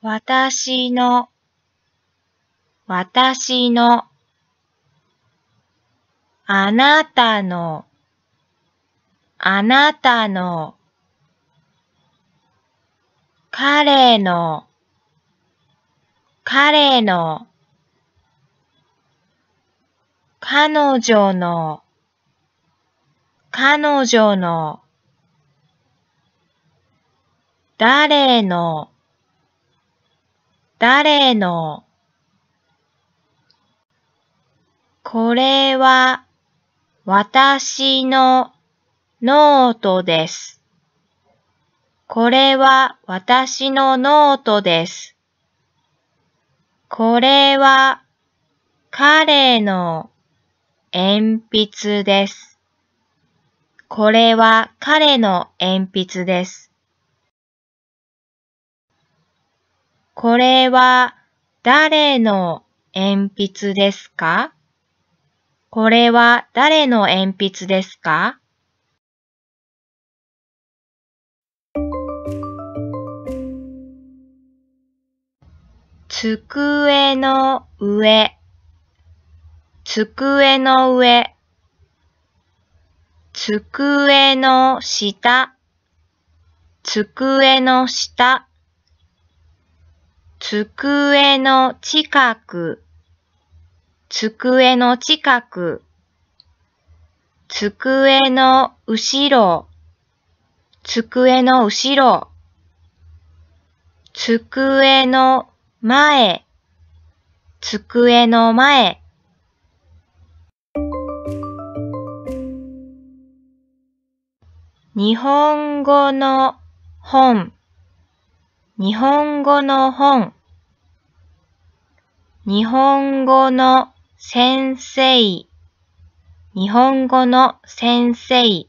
私の、私の、あなたの、あなたの、彼の、彼の、彼女の、彼女の、誰の、誰のこれは私のノートです。これは私のノートです。これは彼の鉛筆です。これは彼の鉛筆です。これは誰の鉛筆ですかこれは誰の鉛筆ですか机の上机の上机の下机の下机の近く、机の近く、机の後ろ、机の後ろ、机の前、机の前。日本語の本、日本語の本。日本語の先生日本語の先生